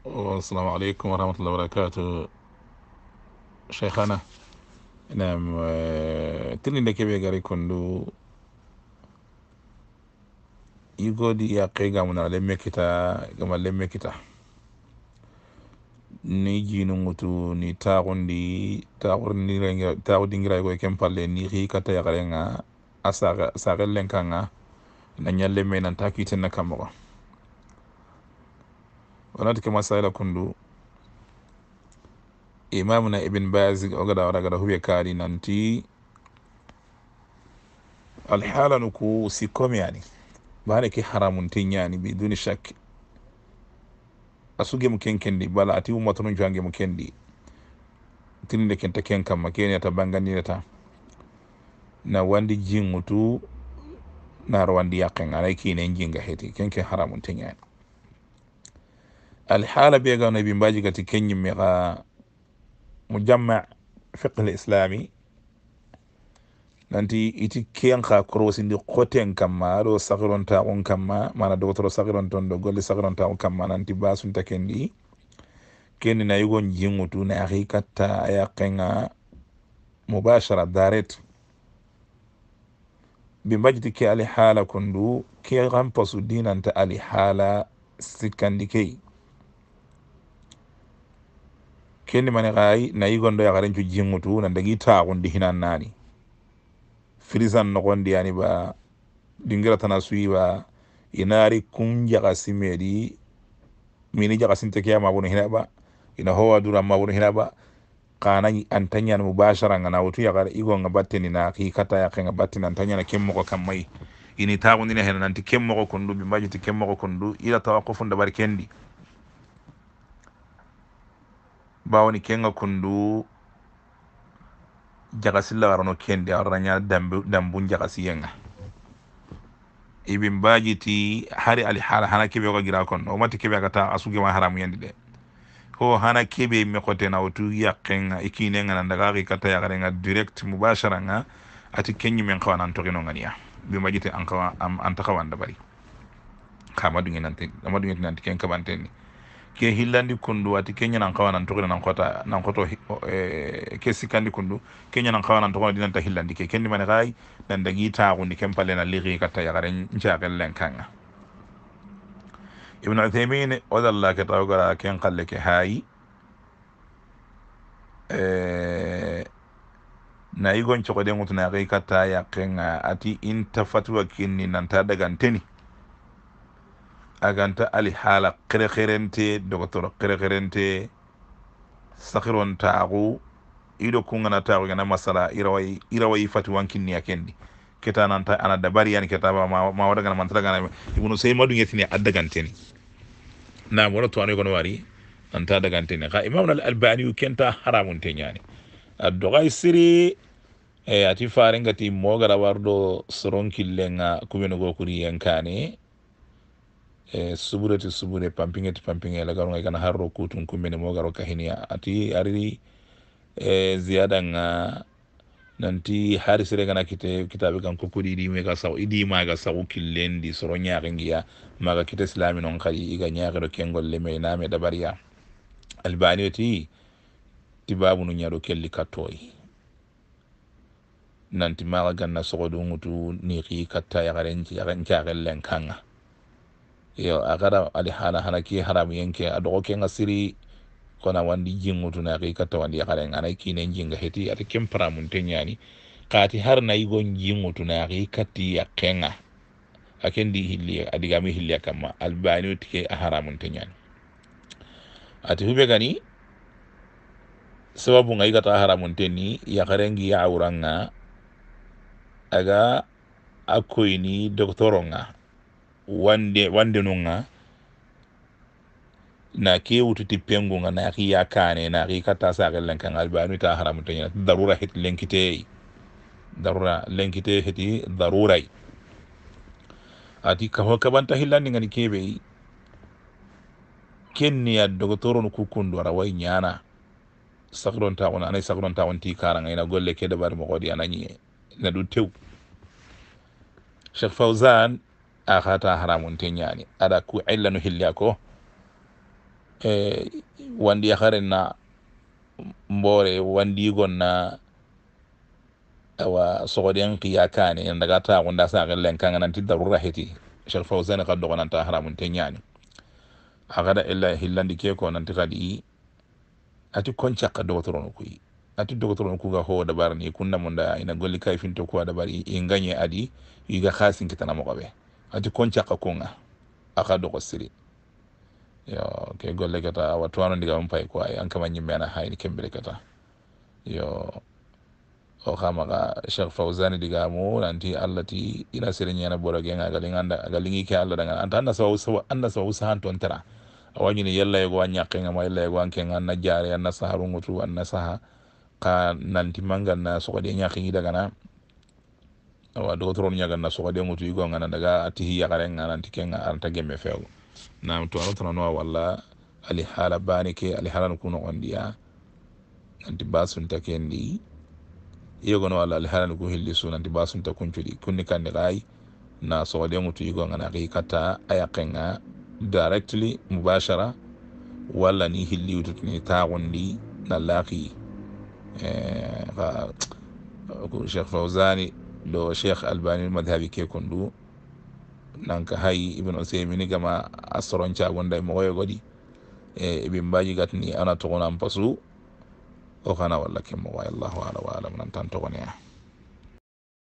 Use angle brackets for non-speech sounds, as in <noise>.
assalamu aleykum wa rahmatullah wa barakatu cheikhana nam eh, tilinde keɓe gari kondu yigodi yaqe gamuna lemmekita gama lemmekita ni jinu ngutu ni taxundi taxudingirayigoy ken palle ni xikata yaxarenga a saxe lenkanga na ñallemme nanta kitenna kammoxa wonati masaila kundu imamu na ibn bas o gaɗa wara kari nanti alhala nuku ko yani mbaane ki haramu nti yani biduni duni chak mkenkendi sugemo ken kendi bala ati ummato non jowangemo kendi tinide kenta ken kamma keniyata bangandirata na wandi jingutu na rwandi yakken alaiki kinen jinga heti kenke haramu nti yani alhala ɓeegano e ɓe mbaji kati keñimmi xa mujamma fiqhe lislami nanti iti ken xa korosindi xoten kamma aɗo sahirontaxun kamma mana dogotoro sahironton ɗo golle sahirontaxun kamma nanti basunta kendi kendi nayigon jinŋutu na katta a yaqenga mubashara daret bimbajiti ke alihala kundu ke xan pasu dinanta alihala sikkandi key kendi mani kayi na ndo ya karencu jingutu nan dagi taqundi hinan nani firisan nogondi yani ba dingira tana suyi ba inari kun jagasi meri mini jagasinte keya mabunu hina ba ina howa dura mabunu hina ba kana antanya na mubashara nga na utu ya gara igo nga igonga ni na kikata ya kenga na batteni antanyana kemmoko kamai ini taqundi na hena nanti kemmoko kundu bimbaju ti kemmoko kundu ila tawakufun ndabari kendi ni kenga kundu jagasi lagarano kende aranya dambu dambu jagasi yenga ibin ti hari ali hala hana kebe ko gira kon o mati kebe kata asuge ma haramu yandi de ko hana kebe me kote na otu yakenga ikine nga nda gari kata ya garenga ya direct mubashara nga ati kenyi men kawana antokino ngania bi bajiti an kawa am antaka wanda bari kama dungin nanti kama dungin nanti ken kabanteni ke hillandi kundu wati ke ñanan kawa nan togona nan kota nan koto ke sikkandi kundu ke ñanan kawa nan togona dinanta hillandi ke kendi mane kay nan dagi taagundi ken palena ligi katta yagare ncaken len kanga ibnu uthaymin odalla ke gara ken kalle ke haayi na igon cogoden ŋutu na yaxei katta yakkenga ati inta fatuwa kinni nanta daganteni aganta ali hala kerekherente dogotoro kerekherente sakhiron taaku ido kungana taaku gana masala irawai irawai fati wankinni akendi keta nanta ana dabari yani keta ma ma wada gana mantala gana ibnu sayyid madu yetini addaganteni na wala to ano gono wari nanta daganteni ka imam al albani kenta haramun tenyani addogai siri e ati farengati mogara wardo soron killenga kumeno kuri yankane subure ti subure pampiŋe ti pampiŋe la garo kana harro kutun kumbene mo garo kahiniya ati ariri ziyada nga nanti hari sire kana kite kitabe kan ko kudi me ga saw idi ma ga saw killendi soro nyaare ngiya maga kite islami non kali iga nyaare kengol le me na dabariya albani ti tibabu no nyaado kelli katoyi nanti maga ganna sogo do ngutu katta ya garen ci yo a gara ali hana hana ki haram yanke a dogo ke ngasiri kona wandi jingu na ki kata wandi ya ngana ki ne jinga heti ati kempara muntenya ni kati har na igo jingu tuna ki kati ya akendi hilli adigami hilli kama albani tike a haram muntenya ni ati hube gani sababu ngai kata haram munteni ya ngi ya auranga aga akoini doktoronga wande nunga na ke wututi pengunga na ki ya kane na ki kata sa gelen kan albani ta haram to yana darura hit lenkite darura lenkite hiti darurai ati ka ho kabanta hillani ngani kebe kenni ya dogotoron kukun do rawai nyana sakron ta wona anai sakron ta wonti karanga ina golle ke da bar mo godi anani na du tew Sheikh Fauzan akhata haramun tinyani ada ku illa no hilli ako e wandi akharen na mbore wandi gonna awa sogoden qiya kane en daga ta gonda sa gelen kan nan ti darura heti shal fawzan qad gonan ta haramun tinyani akhada illa hillandi ke ko nan ti kadi ati konca qad dogon ku ati dogotoron ga ho da ni kunna munda ina golli kayfinto kuwa dabar i nganye adi iga khasin kitana mogoɓe ati koncaka kunga aka dogo siri yo ke golle kata awa tuwano ndiga on pay ko ay an kama ñimme ana hayni kata yo o xama xa cheikh fawsani diga mu nanti allah ti ina sere ñana bora genga aga linganda ke allah dangan anta anna sawa sawa anna sawa sahan ton tara awañini yalla yego a ñaqenga ma yalla yego an kenga anna jare anna saharu ngutu anna saha ka nanti mangal na sokodi e ñaqingi dagana awa dogotoronu ñaganna sohodenŋutu yigongana daga atihi yakarenga nanti kenga aranta gemme fewgo nam tuwano tananowa walla ali hala baani ke ali haalanu ku nogondiya nanti basunta kendi yegono walla ali haalanu ku hilli su nanti basunta kuncuɗi kunni kandi kayi na sohodenŋutu yigongana ki katta ayakenga directly mubashara walla ni hilli wututuni tagundi na laki eh, cheikh <tsk> fawzani ɗo cheikh albani madhabi kekon ɗu nanka hay ibine ousemini gama astroncagonda e mogoyo goɗi e ibin mbaji gatni ana togonan pasu o kana walla kemmogo allahu ala wa alam nan tan togone a